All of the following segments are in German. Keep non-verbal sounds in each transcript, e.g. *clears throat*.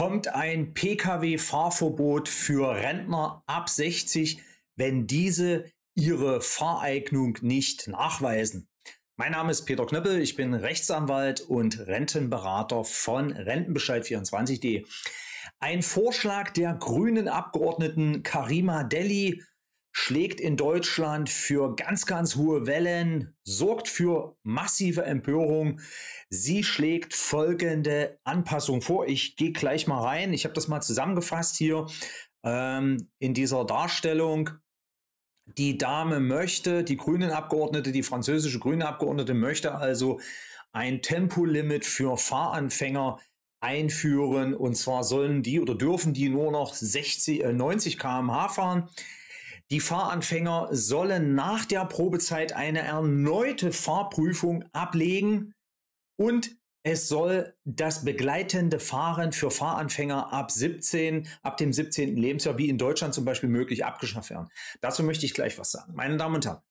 kommt ein Pkw-Fahrverbot für Rentner ab 60, wenn diese ihre Fahreignung nicht nachweisen. Mein Name ist Peter Knöppel, ich bin Rechtsanwalt und Rentenberater von Rentenbescheid24.de. Ein Vorschlag der grünen Abgeordneten Karima Delli schlägt in Deutschland für ganz, ganz hohe Wellen, sorgt für massive Empörung. Sie schlägt folgende Anpassung vor. Ich gehe gleich mal rein. Ich habe das mal zusammengefasst hier ähm, in dieser Darstellung. Die Dame möchte, die grünen Abgeordnete, die französische grüne Abgeordnete möchte also ein Tempolimit für Fahranfänger einführen. Und zwar sollen die oder dürfen die nur noch 60, äh, 90 km/h fahren. Die Fahranfänger sollen nach der Probezeit eine erneute Fahrprüfung ablegen und es soll das begleitende Fahren für Fahranfänger ab 17, ab dem 17. Lebensjahr, wie in Deutschland zum Beispiel möglich, abgeschafft werden. Dazu möchte ich gleich was sagen. Meine Damen und Herren,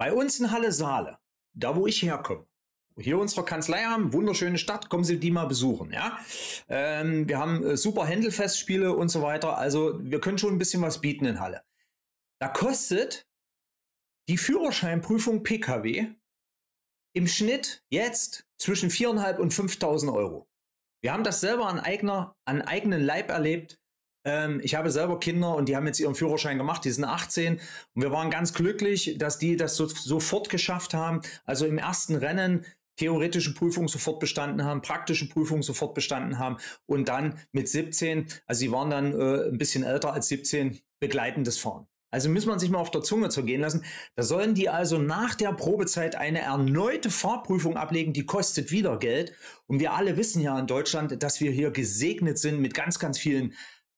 bei uns in Halle Saale, da wo ich herkomme, hier unsere Kanzlei haben, wunderschöne Stadt, kommen Sie die mal besuchen. Ja? Ähm, wir haben äh, super Händelfestspiele und so weiter. Also wir können schon ein bisschen was bieten in Halle. Da kostet die Führerscheinprüfung Pkw im Schnitt jetzt zwischen 4.500 und 5.000 Euro. Wir haben das selber an, eigener, an eigenen Leib erlebt. Ähm, ich habe selber Kinder und die haben jetzt ihren Führerschein gemacht, die sind 18 und wir waren ganz glücklich, dass die das so, sofort geschafft haben. Also im ersten Rennen theoretische Prüfung sofort bestanden haben, praktische Prüfung sofort bestanden haben und dann mit 17, also sie waren dann äh, ein bisschen älter als 17, begleitendes Fahren. Also muss man sich mal auf der Zunge zergehen lassen. Da sollen die also nach der Probezeit eine erneute Fahrprüfung ablegen, die kostet wieder Geld. Und wir alle wissen ja in Deutschland, dass wir hier gesegnet sind mit ganz, ganz vielen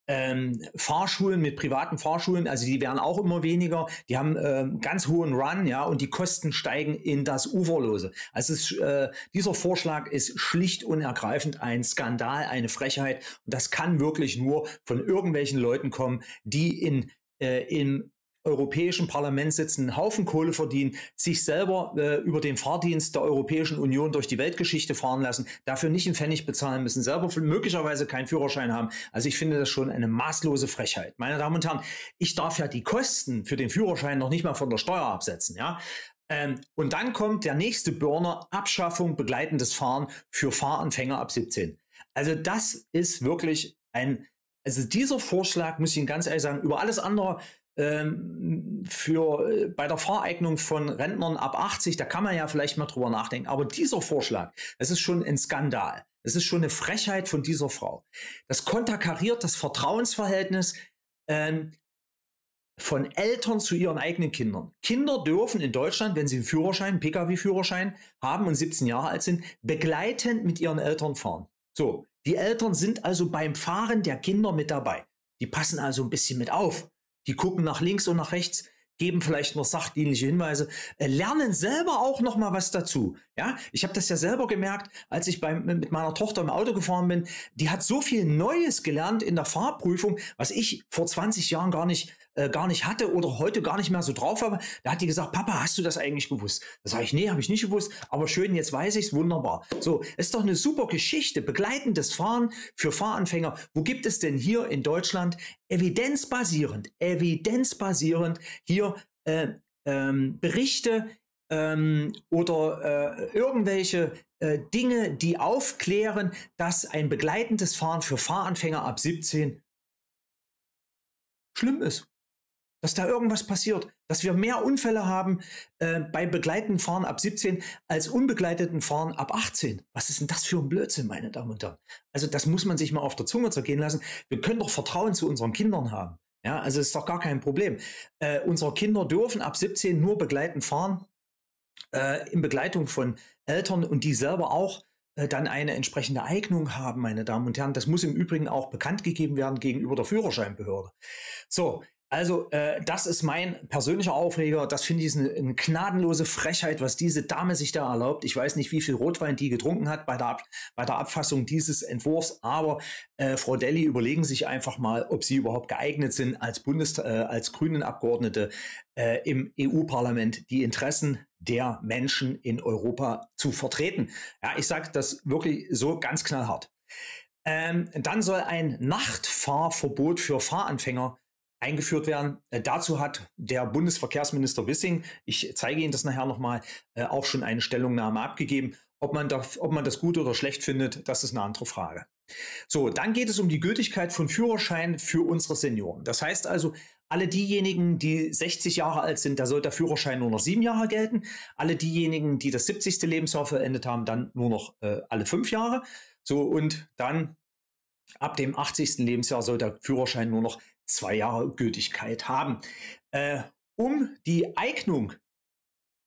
ähm, Fahrschulen, mit privaten Fahrschulen, also die werden auch immer weniger, die haben ähm, ganz hohen Run, ja, und die Kosten steigen in das Uferlose. Also es, äh, dieser Vorschlag ist schlicht und ergreifend ein Skandal, eine Frechheit. Und das kann wirklich nur von irgendwelchen Leuten kommen, die in äh, im Europäischen Parlament sitzen, einen Haufen Kohle verdienen, sich selber äh, über den Fahrdienst der Europäischen Union durch die Weltgeschichte fahren lassen, dafür nicht einen Pfennig bezahlen müssen, selber möglicherweise keinen Führerschein haben. Also ich finde das schon eine maßlose Frechheit. Meine Damen und Herren, ich darf ja die Kosten für den Führerschein noch nicht mal von der Steuer absetzen, ja. Ähm, und dann kommt der nächste Burner, Abschaffung begleitendes Fahren für Fahranfänger ab 17. Also das ist wirklich ein, also dieser Vorschlag, muss ich Ihnen ganz ehrlich sagen, über alles andere ähm, für äh, bei der Fahreignung von Rentnern ab 80, da kann man ja vielleicht mal drüber nachdenken. Aber dieser Vorschlag, das ist schon ein Skandal. Es ist schon eine Frechheit von dieser Frau. Das konterkariert das Vertrauensverhältnis ähm, von Eltern zu ihren eigenen Kindern. Kinder dürfen in Deutschland, wenn sie einen Führerschein, einen Pkw-Führerschein haben und 17 Jahre alt sind, begleitend mit ihren Eltern fahren. So, die Eltern sind also beim Fahren der Kinder mit dabei. Die passen also ein bisschen mit auf. Die gucken nach links und nach rechts, geben vielleicht nur sachdienliche Hinweise, äh, lernen selber auch noch mal was dazu. Ja, ich habe das ja selber gemerkt, als ich bei, mit meiner Tochter im Auto gefahren bin. Die hat so viel Neues gelernt in der Fahrprüfung, was ich vor 20 Jahren gar nicht äh, gar nicht hatte oder heute gar nicht mehr so drauf war. da hat die gesagt, Papa, hast du das eigentlich gewusst? Da sage ich, nee, habe ich nicht gewusst, aber schön, jetzt weiß ich es, wunderbar. So, ist doch eine super Geschichte, begleitendes Fahren für Fahranfänger. Wo gibt es denn hier in Deutschland evidenzbasierend, evidenzbasierend hier äh, ähm, Berichte ähm, oder äh, irgendwelche äh, Dinge, die aufklären, dass ein begleitendes Fahren für Fahranfänger ab 17 schlimm ist dass da irgendwas passiert, dass wir mehr Unfälle haben äh, bei begleitenden Fahren ab 17 als unbegleiteten Fahren ab 18. Was ist denn das für ein Blödsinn, meine Damen und Herren? Also das muss man sich mal auf der Zunge zergehen lassen. Wir können doch Vertrauen zu unseren Kindern haben. Ja, also ist doch gar kein Problem. Äh, unsere Kinder dürfen ab 17 nur begleitend fahren, äh, in Begleitung von Eltern und die selber auch äh, dann eine entsprechende Eignung haben, meine Damen und Herren. Das muss im Übrigen auch bekannt gegeben werden gegenüber der Führerscheinbehörde. So, also, äh, das ist mein persönlicher Aufreger. Das finde ich eine, eine, gnadenlose Frechheit, was diese Dame sich da erlaubt. Ich weiß nicht, wie viel Rotwein die getrunken hat bei der, Ab bei der Abfassung dieses Entwurfs, aber äh, Frau Delli überlegen sich einfach mal, ob sie überhaupt geeignet sind, als Bundes äh, als Grünen äh, im EU-Parlament die Interessen der Menschen in Europa zu vertreten. Ja, ich sage das wirklich so ganz knallhart. Ähm, dann soll ein Nachtfahrverbot für Fahranfänger eingeführt werden. Äh, dazu hat der Bundesverkehrsminister Wissing, ich zeige Ihnen das nachher nochmal, äh, auch schon eine Stellungnahme abgegeben. Ob man, da, ob man das gut oder schlecht findet, das ist eine andere Frage. So, dann geht es um die Gültigkeit von Führerschein für unsere Senioren. Das heißt also, alle diejenigen, die 60 Jahre alt sind, da soll der Führerschein nur noch sieben Jahre gelten. Alle diejenigen, die das 70. Lebensjahr verendet haben, dann nur noch äh, alle fünf Jahre. So, und dann Ab dem 80. Lebensjahr soll der Führerschein nur noch zwei Jahre Gültigkeit haben. Äh, um die Eignung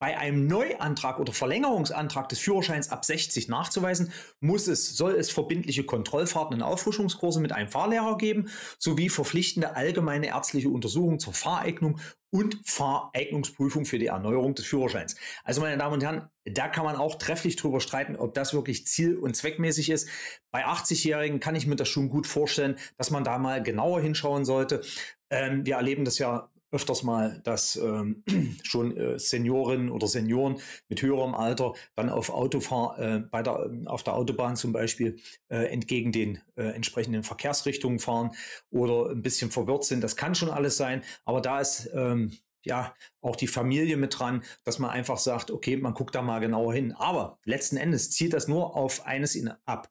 bei einem Neuantrag oder Verlängerungsantrag des Führerscheins ab 60 nachzuweisen, muss es, soll es verbindliche Kontrollfahrten und Auffrischungskurse mit einem Fahrlehrer geben, sowie verpflichtende allgemeine ärztliche Untersuchungen zur Fahreignung und Fahreignungsprüfung für die Erneuerung des Führerscheins. Also meine Damen und Herren, da kann man auch trefflich drüber streiten, ob das wirklich ziel- und zweckmäßig ist. Bei 80-Jährigen kann ich mir das schon gut vorstellen, dass man da mal genauer hinschauen sollte. Ähm, wir erleben das ja öfters mal, dass ähm, *clears throat* schon äh, Seniorinnen oder Senioren mit höherem Alter dann auf Autofahr äh, bei der, auf der Autobahn zum Beispiel äh, entgegen den äh, entsprechenden Verkehrsrichtungen fahren oder ein bisschen verwirrt sind. Das kann schon alles sein, aber da ist ähm, ja, auch die Familie mit dran, dass man einfach sagt, okay, man guckt da mal genauer hin. Aber letzten Endes zielt das nur auf eines ab.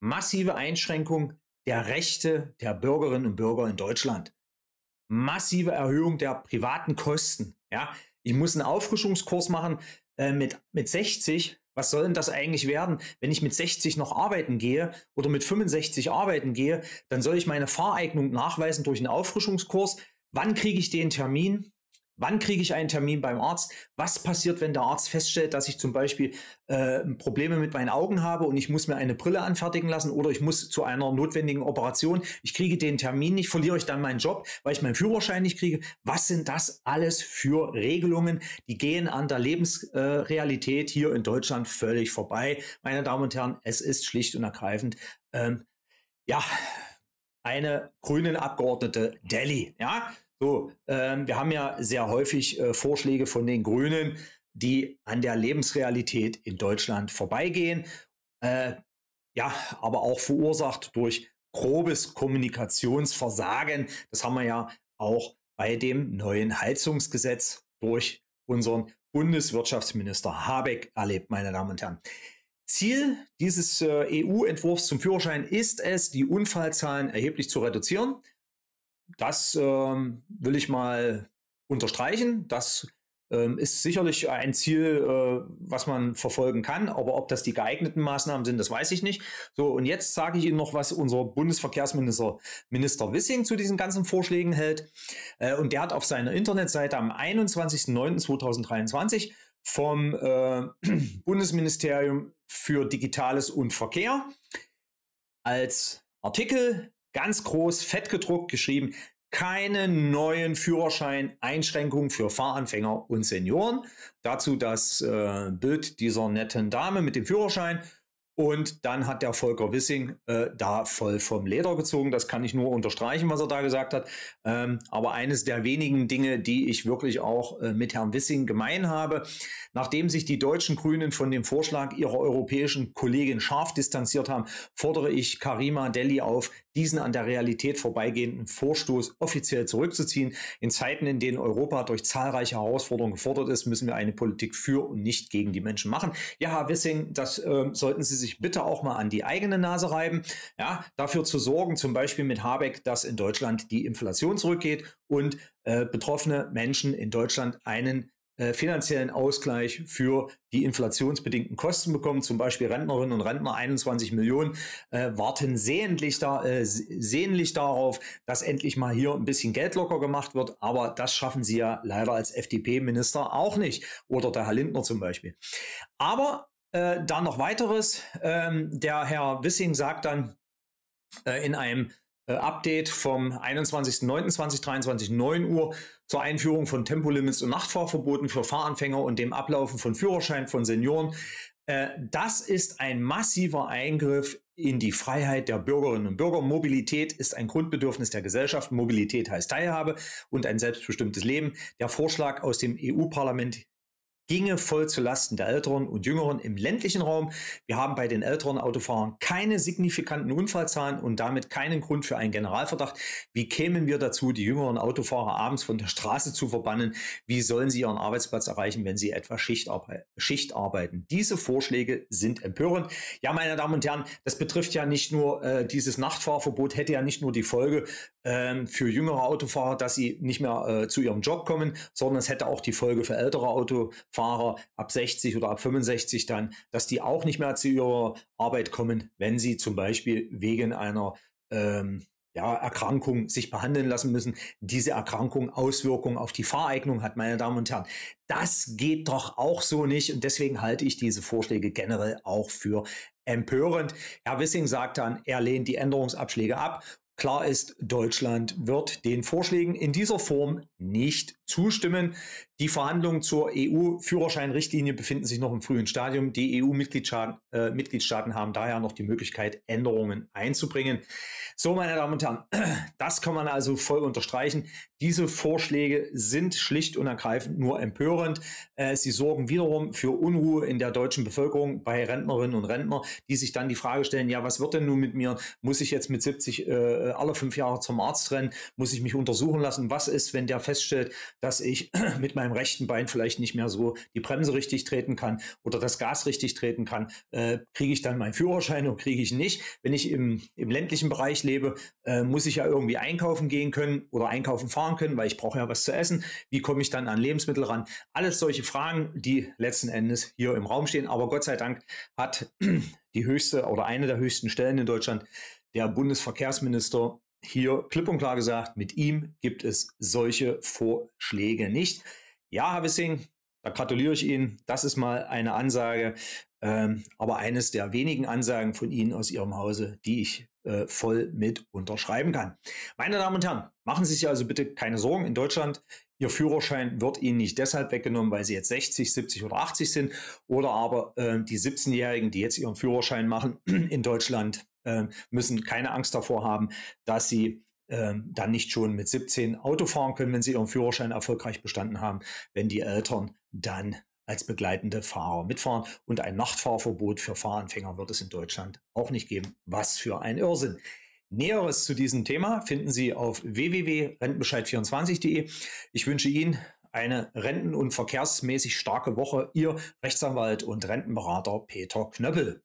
Massive Einschränkung der Rechte der Bürgerinnen und Bürger in Deutschland massive Erhöhung der privaten Kosten. Ja, ich muss einen Auffrischungskurs machen äh, mit, mit 60. Was soll denn das eigentlich werden, wenn ich mit 60 noch arbeiten gehe oder mit 65 arbeiten gehe? Dann soll ich meine Fahreignung nachweisen durch einen Auffrischungskurs. Wann kriege ich den Termin? Wann kriege ich einen Termin beim Arzt? Was passiert, wenn der Arzt feststellt, dass ich zum Beispiel äh, Probleme mit meinen Augen habe und ich muss mir eine Brille anfertigen lassen oder ich muss zu einer notwendigen Operation, ich kriege den Termin nicht, verliere ich dann meinen Job, weil ich meinen Führerschein nicht kriege? Was sind das alles für Regelungen, die gehen an der Lebensrealität äh, hier in Deutschland völlig vorbei? Meine Damen und Herren, es ist schlicht und ergreifend, ähm, ja, eine grünen Abgeordnete Delhi, ja? So, ähm, wir haben ja sehr häufig äh, Vorschläge von den Grünen, die an der Lebensrealität in Deutschland vorbeigehen. Äh, ja, aber auch verursacht durch grobes Kommunikationsversagen. Das haben wir ja auch bei dem neuen Heizungsgesetz durch unseren Bundeswirtschaftsminister Habeck erlebt, meine Damen und Herren. Ziel dieses äh, EU-Entwurfs zum Führerschein ist es, die Unfallzahlen erheblich zu reduzieren das ähm, will ich mal unterstreichen. Das ähm, ist sicherlich ein Ziel, äh, was man verfolgen kann. Aber ob das die geeigneten Maßnahmen sind, das weiß ich nicht. So, und jetzt sage ich Ihnen noch, was unser Bundesverkehrsminister Minister Wissing zu diesen ganzen Vorschlägen hält. Äh, und der hat auf seiner Internetseite am 21.09.2023 vom äh, *clears throat* Bundesministerium für Digitales und Verkehr als Artikel ganz groß, fett gedruckt geschrieben, keine neuen Führerschein-Einschränkungen für Fahranfänger und Senioren. Dazu das äh, Bild dieser netten Dame mit dem Führerschein. Und dann hat der Volker Wissing äh, da voll vom Leder gezogen. Das kann ich nur unterstreichen, was er da gesagt hat. Ähm, aber eines der wenigen Dinge, die ich wirklich auch äh, mit Herrn Wissing gemein habe, nachdem sich die deutschen Grünen von dem Vorschlag ihrer europäischen Kollegin scharf distanziert haben, fordere ich Karima Deli auf, diesen an der Realität vorbeigehenden Vorstoß offiziell zurückzuziehen. In Zeiten, in denen Europa durch zahlreiche Herausforderungen gefordert ist, müssen wir eine Politik für und nicht gegen die Menschen machen. Ja, Herr Wissing, das äh, sollten Sie sich bitte auch mal an die eigene Nase reiben. Ja, dafür zu sorgen, zum Beispiel mit Habeck, dass in Deutschland die Inflation zurückgeht und äh, betroffene Menschen in Deutschland einen äh, finanziellen Ausgleich für die inflationsbedingten Kosten bekommen. Zum Beispiel Rentnerinnen und Rentner 21 Millionen äh, warten sehnlich, da, äh, sehnlich darauf, dass endlich mal hier ein bisschen Geld locker gemacht wird. Aber das schaffen sie ja leider als FDP-Minister auch nicht. Oder der Herr Lindner zum Beispiel. Aber äh, dann noch weiteres. Ähm, der Herr Wissing sagt dann, äh, in einem äh, Update vom 21.09.2023, 9 Uhr zur Einführung von Tempolimits und Nachtfahrverboten für Fahranfänger und dem Ablaufen von Führerschein von Senioren. Äh, das ist ein massiver Eingriff in die Freiheit der Bürgerinnen und Bürger. Mobilität ist ein Grundbedürfnis der Gesellschaft. Mobilität heißt Teilhabe und ein selbstbestimmtes Leben. Der Vorschlag aus dem EU-Parlament ginge voll zu Lasten der Älteren und Jüngeren im ländlichen Raum. Wir haben bei den älteren Autofahrern keine signifikanten Unfallzahlen und damit keinen Grund für einen Generalverdacht. Wie kämen wir dazu, die jüngeren Autofahrer abends von der Straße zu verbannen? Wie sollen sie ihren Arbeitsplatz erreichen, wenn sie etwa Schicht arbeiten? Diese Vorschläge sind empörend. Ja, meine Damen und Herren, das betrifft ja nicht nur äh, dieses Nachtfahrverbot, hätte ja nicht nur die Folge, ähm, für jüngere Autofahrer, dass sie nicht mehr äh, zu ihrem Job kommen, sondern es hätte auch die Folge für ältere Autofahrer ab 60 oder ab 65 dann, dass die auch nicht mehr zu ihrer Arbeit kommen, wenn sie zum Beispiel wegen einer ähm, ja, Erkrankung sich behandeln lassen müssen. Diese Erkrankung Auswirkungen auf die Fahreignung hat, meine Damen und Herren. Das geht doch auch so nicht und deswegen halte ich diese Vorschläge generell auch für empörend. Herr Wissing sagt dann, er lehnt die Änderungsabschläge ab Klar ist, Deutschland wird den Vorschlägen in dieser Form nicht zustimmen. Die Verhandlungen zur EU-Führerscheinrichtlinie befinden sich noch im frühen Stadium. Die EU-Mitgliedstaaten äh, haben daher noch die Möglichkeit, Änderungen einzubringen. So, meine Damen und Herren, *clears throat* das kann man also voll unterstreichen. Diese Vorschläge sind schlicht und ergreifend nur empörend. Äh, sie sorgen wiederum für Unruhe in der deutschen Bevölkerung bei Rentnerinnen und Rentnern, die sich dann die Frage stellen, ja, was wird denn nun mit mir? Muss ich jetzt mit 70 äh, alle fünf Jahre zum Arzt rennen? Muss ich mich untersuchen lassen? Was ist, wenn der feststellt, dass ich *clears throat* mit meinem rechten Bein vielleicht nicht mehr so die Bremse richtig treten kann oder das Gas richtig treten kann, äh, kriege ich dann meinen Führerschein oder kriege ich nicht. Wenn ich im, im ländlichen Bereich lebe, äh, muss ich ja irgendwie einkaufen gehen können oder einkaufen fahren können, weil ich brauche ja was zu essen. Wie komme ich dann an Lebensmittel ran? Alles solche Fragen, die letzten Endes hier im Raum stehen. Aber Gott sei Dank hat *clears throat* die höchste oder eine der höchsten Stellen in Deutschland der Bundesverkehrsminister hier klipp und klar gesagt, mit ihm gibt es solche Vorschläge nicht. Ja, Havissing, da gratuliere ich Ihnen. Das ist mal eine Ansage, ähm, aber eines der wenigen Ansagen von Ihnen aus Ihrem Hause, die ich äh, voll mit unterschreiben kann. Meine Damen und Herren, machen Sie sich also bitte keine Sorgen. In Deutschland, Ihr Führerschein wird Ihnen nicht deshalb weggenommen, weil Sie jetzt 60, 70 oder 80 sind oder aber äh, die 17-Jährigen, die jetzt ihren Führerschein machen in Deutschland, ähm, müssen keine Angst davor haben, dass sie ähm, dann nicht schon mit 17 Auto fahren können, wenn sie ihren Führerschein erfolgreich bestanden haben, wenn die Eltern dann als begleitende Fahrer mitfahren. Und ein Nachtfahrverbot für Fahranfänger wird es in Deutschland auch nicht geben. Was für ein Irrsinn. Näheres zu diesem Thema finden Sie auf www.rentenbescheid24.de. Ich wünsche Ihnen eine renten- und verkehrsmäßig starke Woche. Ihr Rechtsanwalt und Rentenberater Peter Knöppel.